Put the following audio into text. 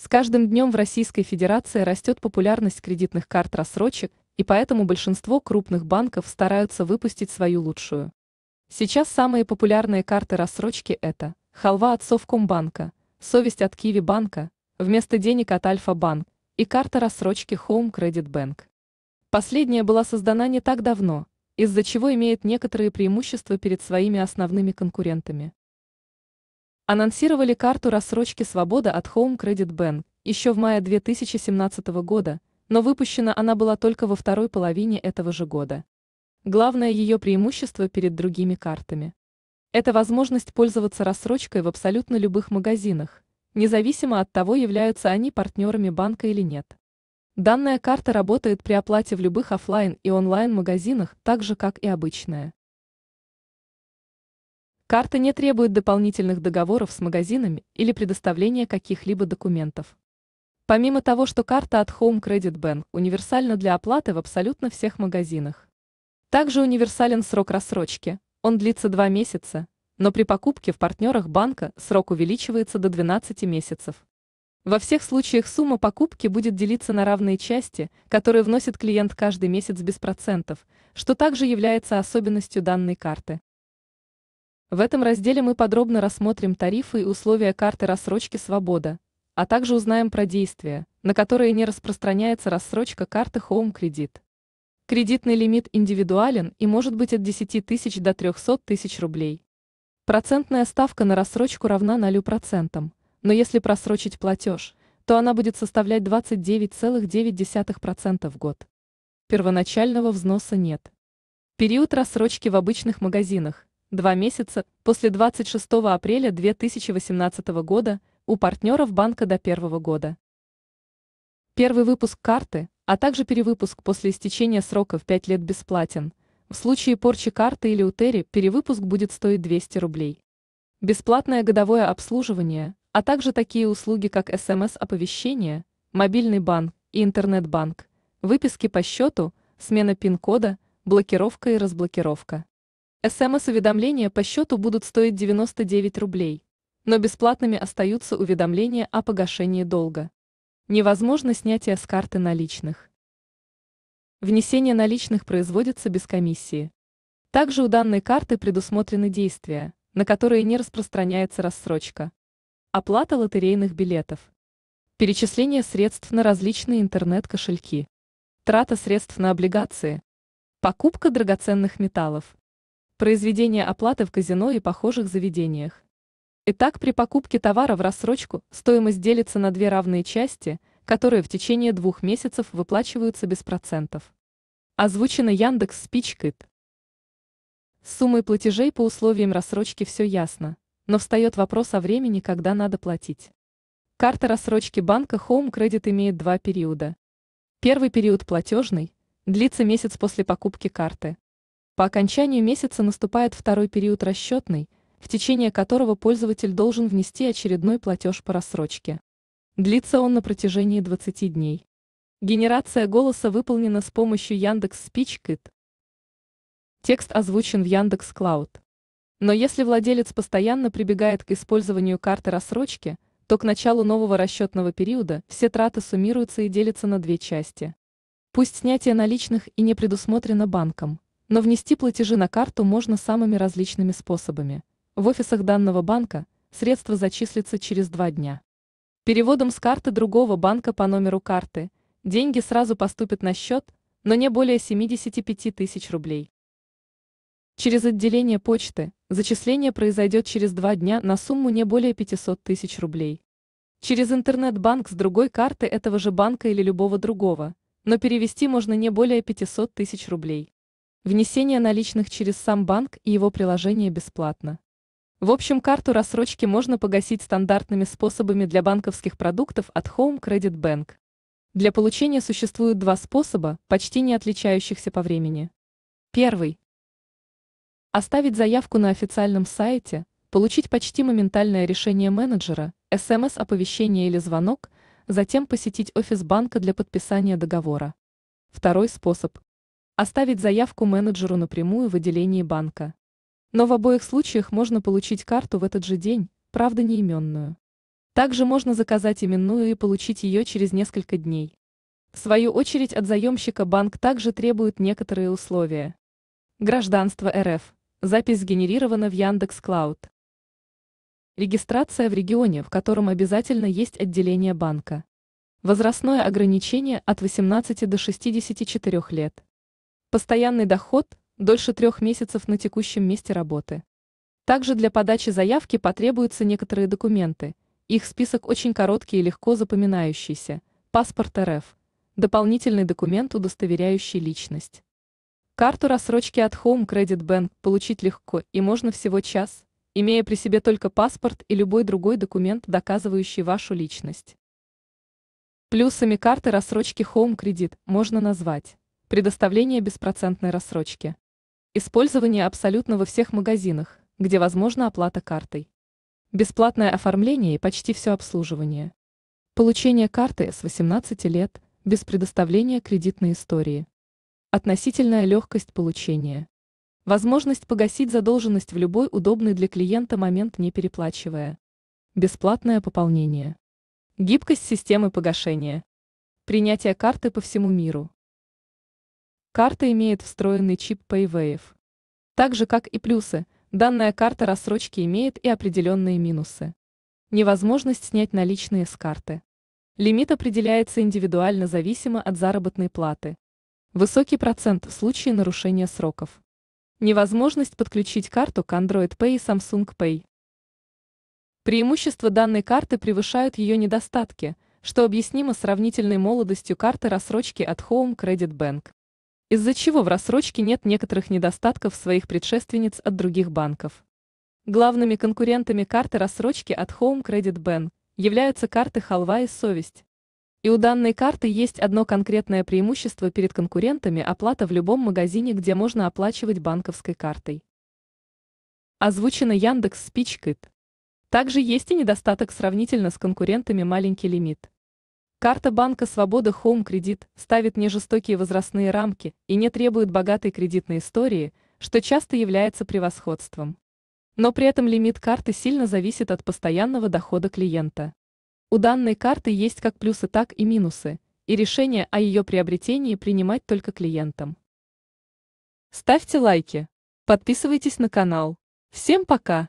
С каждым днем в Российской Федерации растет популярность кредитных карт рассрочек, и поэтому большинство крупных банков стараются выпустить свою лучшую. Сейчас самые популярные карты рассрочки это «Халва» от Совкомбанка, «Совесть» от Киви банка, «Вместо денег» от Альфа-банк и карта рассрочки Home Credit Bank. Последняя была создана не так давно, из-за чего имеет некоторые преимущества перед своими основными конкурентами анонсировали карту рассрочки «Свобода» от Home Credit Bank еще в мае 2017 года, но выпущена она была только во второй половине этого же года. Главное ее преимущество перед другими картами. Это возможность пользоваться рассрочкой в абсолютно любых магазинах, независимо от того, являются они партнерами банка или нет. Данная карта работает при оплате в любых офлайн и онлайн магазинах так же, как и обычная. Карта не требует дополнительных договоров с магазинами или предоставления каких-либо документов. Помимо того, что карта от Home Credit Bank универсальна для оплаты в абсолютно всех магазинах. Также универсален срок рассрочки, он длится 2 месяца, но при покупке в партнерах банка срок увеличивается до 12 месяцев. Во всех случаях сумма покупки будет делиться на равные части, которые вносит клиент каждый месяц без процентов, что также является особенностью данной карты. В этом разделе мы подробно рассмотрим тарифы и условия карты рассрочки «Свобода», а также узнаем про действия, на которые не распространяется рассрочка карты Home Credit. Кредитный лимит индивидуален и может быть от 10 тысяч до 300 тысяч рублей. Процентная ставка на рассрочку равна 0%, но если просрочить платеж, то она будет составлять 29,9% в год. Первоначального взноса нет. Период рассрочки в обычных магазинах Два месяца после 26 апреля 2018 года у партнеров банка до первого года. Первый выпуск карты, а также перевыпуск после истечения срока в 5 лет бесплатен. В случае порчи карты или утери перевыпуск будет стоить 200 рублей. Бесплатное годовое обслуживание, а также такие услуги, как СМС-оповещение, мобильный банк и интернет-банк, выписки по счету, смена пин-кода, блокировка и разблокировка. СМС-уведомления эм по счету будут стоить 99 рублей. Но бесплатными остаются уведомления о погашении долга. Невозможно снятие с карты наличных. Внесение наличных производится без комиссии. Также у данной карты предусмотрены действия, на которые не распространяется рассрочка. Оплата лотерейных билетов. Перечисление средств на различные интернет-кошельки. Трата средств на облигации. Покупка драгоценных металлов. Произведение оплаты в казино и похожих заведениях. Итак, при покупке товара в рассрочку стоимость делится на две равные части, которые в течение двух месяцев выплачиваются без процентов. Озвучено Яндекс Спичкит. С суммой платежей по условиям рассрочки все ясно, но встает вопрос о времени, когда надо платить. Карта рассрочки банка Home Credit имеет два периода. Первый период платежный, длится месяц после покупки карты, по окончанию месяца наступает второй период расчетный, в течение которого пользователь должен внести очередной платеж по рассрочке. Длится он на протяжении 20 дней. Генерация голоса выполнена с помощью Яндекс Спичкит. Текст озвучен в Яндекс Клауд. Но если владелец постоянно прибегает к использованию карты рассрочки, то к началу нового расчетного периода все траты суммируются и делятся на две части. Пусть снятие наличных и не предусмотрено банком, но внести платежи на карту можно самыми различными способами. В офисах данного банка средства зачислятся через два дня. Переводом с карты другого банка по номеру карты деньги сразу поступят на счет, но не более 75 тысяч рублей. Через отделение почты зачисление произойдет через два дня на сумму не более 500 тысяч рублей. Через интернет-банк с другой карты этого же банка или любого другого, но перевести можно не более 500 тысяч рублей. Внесение наличных через сам банк и его приложение бесплатно. В общем, карту рассрочки можно погасить стандартными способами для банковских продуктов от Home Credit Bank. Для получения существуют два способа, почти не отличающихся по времени. Первый. Оставить заявку на официальном сайте, получить почти моментальное решение менеджера, СМС-оповещение или звонок, затем посетить офис банка для подписания договора. Второй способ Оставить заявку менеджеру напрямую в отделении банка. Но в обоих случаях можно получить карту в этот же день, правда неименную. Также можно заказать именную и получить ее через несколько дней. В свою очередь от заемщика банк также требует некоторые условия. Гражданство РФ. Запись сгенерирована в Яндекс Клауд. Регистрация в регионе, в котором обязательно есть отделение банка. Возрастное ограничение от 18 до 64 лет. Постоянный доход дольше трех месяцев на текущем месте работы. Также для подачи заявки потребуются некоторые документы. Их список очень короткий и легко запоминающийся. Паспорт РФ. Дополнительный документ, удостоверяющий личность. Карту рассрочки от Home Credit Bank получить легко и можно всего час, имея при себе только паспорт и любой другой документ, доказывающий вашу личность. Плюсами карты рассрочки Home Credit можно назвать предоставление беспроцентной рассрочки. Использование абсолютно во всех магазинах, где возможна оплата картой. Бесплатное оформление и почти все обслуживание. Получение карты с 18 лет без предоставления кредитной истории. Относительная легкость получения. Возможность погасить задолженность в любой удобный для клиента момент не переплачивая. Бесплатное пополнение. Гибкость системы погашения. Принятие карты по всему миру. Карта имеет встроенный чип PayWave. Так же, как и плюсы, данная карта рассрочки имеет и определенные минусы. Невозможность снять наличные с карты. Лимит определяется индивидуально зависимо от заработной платы. Высокий процент в случае нарушения сроков. Невозможность подключить карту к Android Pay и Samsung Pay. Преимущества данной карты превышают ее недостатки, что объяснимо сравнительной молодостью карты рассрочки от Home Credit Bank из-за чего в рассрочке нет некоторых недостатков своих предшественниц от других банков. Главными конкурентами карты рассрочки от Home Credit Bank являются карты «Халва» и «Совесть». И у данной карты есть одно конкретное преимущество перед конкурентами – оплата в любом магазине, где можно оплачивать банковской картой. Озвучено Яндекс Спичкит. Также есть и недостаток сравнительно с конкурентами маленький лимит – Карта банка «Свобода Хоум Кредит» ставит нежестокие возрастные рамки и не требует богатой кредитной истории, что часто является превосходством. Но при этом лимит карты сильно зависит от постоянного дохода клиента. У данной карты есть как плюсы, так и минусы, и решение о ее приобретении принимать только клиентам. Ставьте лайки, подписывайтесь на канал. Всем пока!